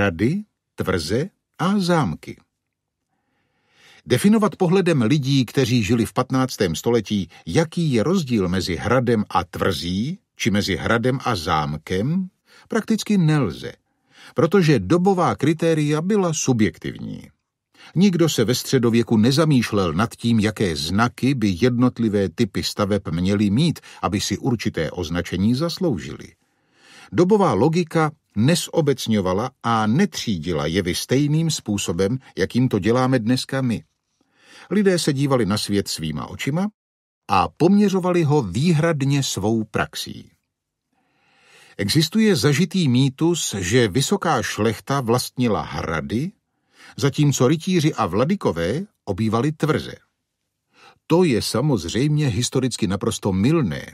hrady, tvrze a zámky. Definovat pohledem lidí, kteří žili v 15. století, jaký je rozdíl mezi hradem a tvrzí, či mezi hradem a zámkem, prakticky nelze, protože dobová kritéria byla subjektivní. Nikdo se ve středověku nezamýšlel nad tím, jaké znaky by jednotlivé typy staveb měly mít, aby si určité označení zasloužili. Dobová logika nesobecňovala a netřídila jevy stejným způsobem, jakým to děláme dneska my. Lidé se dívali na svět svýma očima a poměřovali ho výhradně svou praxí. Existuje zažitý mýtus, že vysoká šlechta vlastnila hrady, zatímco rytíři a vladikové obývali tvrze. To je samozřejmě historicky naprosto mylné,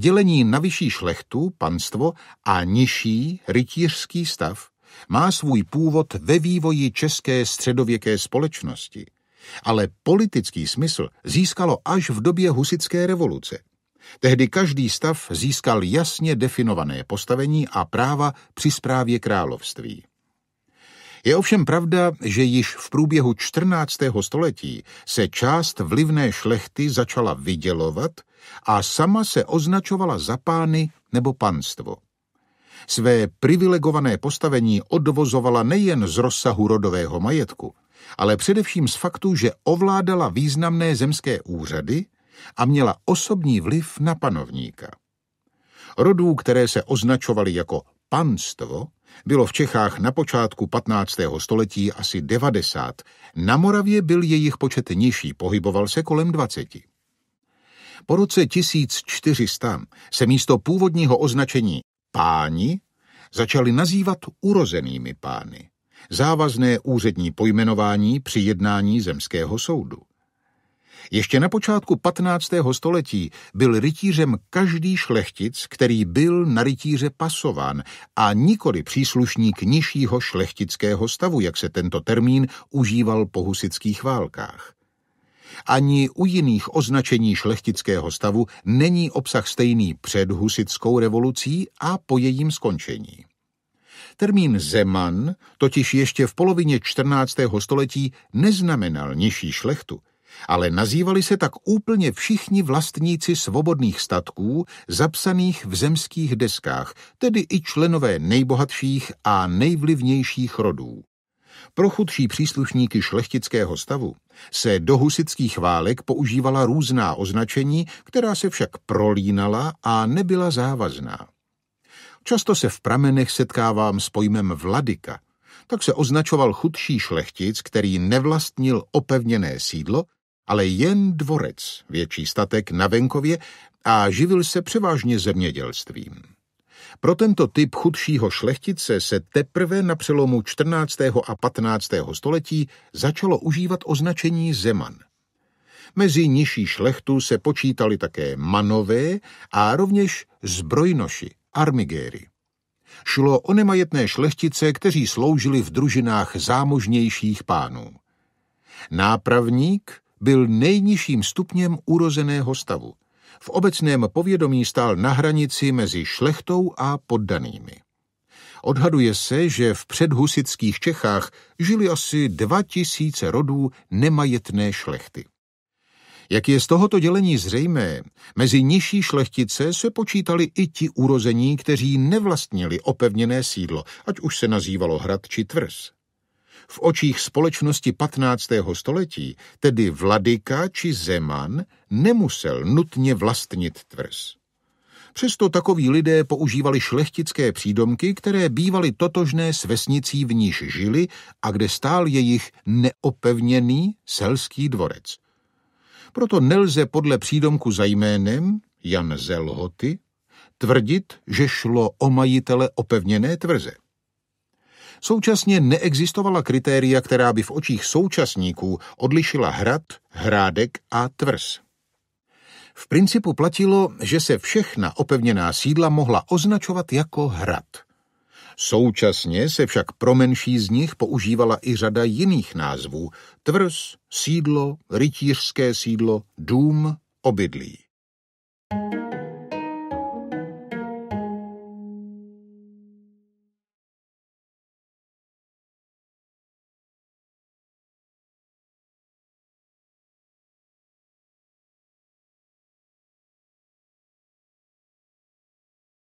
Dělení na vyšší šlechtu, panstvo a nižší rytířský stav má svůj původ ve vývoji české středověké společnosti, ale politický smysl získalo až v době husické revoluce. Tehdy každý stav získal jasně definované postavení a práva při správě království. Je ovšem pravda, že již v průběhu 14. století se část vlivné šlechty začala vydělovat a sama se označovala za pány nebo panstvo. Své privilegované postavení odvozovala nejen z rozsahu rodového majetku, ale především z faktu, že ovládala významné zemské úřady a měla osobní vliv na panovníka. Rodů, které se označovaly jako panstvo, bylo v Čechách na počátku 15. století asi 90, na Moravě byl jejich počet nižší, pohyboval se kolem 20. Po roce 1400 se místo původního označení páni začali nazývat urozenými pány. Závazné úřední pojmenování při jednání zemského soudu. Ještě na počátku 15. století byl rytířem každý šlechtic, který byl na rytíře pasován a nikoli příslušník nižšího šlechtického stavu, jak se tento termín užíval po husických válkách. Ani u jiných označení šlechtického stavu není obsah stejný před husickou revolucí a po jejím skončení. Termín zeman totiž ještě v polovině 14. století neznamenal nižší šlechtu, ale nazývali se tak úplně všichni vlastníci svobodných statků zapsaných v zemských deskách, tedy i členové nejbohatších a nejvlivnějších rodů. Pro chudší příslušníky šlechtického stavu se do husických válek používala různá označení, která se však prolínala a nebyla závazná. Často se v pramenech setkávám s pojmem vladika, tak se označoval chudší šlechtic, který nevlastnil opevněné sídlo, ale jen dvorec, větší statek na venkově a živil se převážně zemědělstvím. Pro tento typ chudšího šlechtice se teprve na přelomu 14. a 15. století začalo užívat označení zeman. Mezi nižší šlechtu se počítali také manové a rovněž zbrojnoši, armigéry. Šlo o nemajetné šlechtice, kteří sloužili v družinách zámožnějších pánů. Nápravník byl nejnižším stupněm urozeného stavu. V obecném povědomí stál na hranici mezi šlechtou a poddanými. Odhaduje se, že v předhusických Čechách žili asi dva tisíce rodů nemajetné šlechty. Jak je z tohoto dělení zřejmé, mezi nižší šlechtice se počítali i ti urození, kteří nevlastnili opevněné sídlo, ať už se nazývalo hrad či tvrz v očích společnosti 15. století, tedy vladyka či zeman, nemusel nutně vlastnit tvrz. Přesto takoví lidé používali šlechtické přídomky, které bývaly totožné s vesnicí, v níž žili a kde stál jejich neopevněný selský dvorec. Proto nelze podle přídomku za jménem Jan Zelhoty tvrdit, že šlo o majitele opevněné tvrze. Současně neexistovala kritéria, která by v očích současníků odlišila hrad, hrádek a tvrz. V principu platilo, že se všechna opevněná sídla mohla označovat jako hrad. Současně se však pro menší z nich používala i řada jiných názvů tvrz, sídlo, rytířské sídlo, dům, obydlí.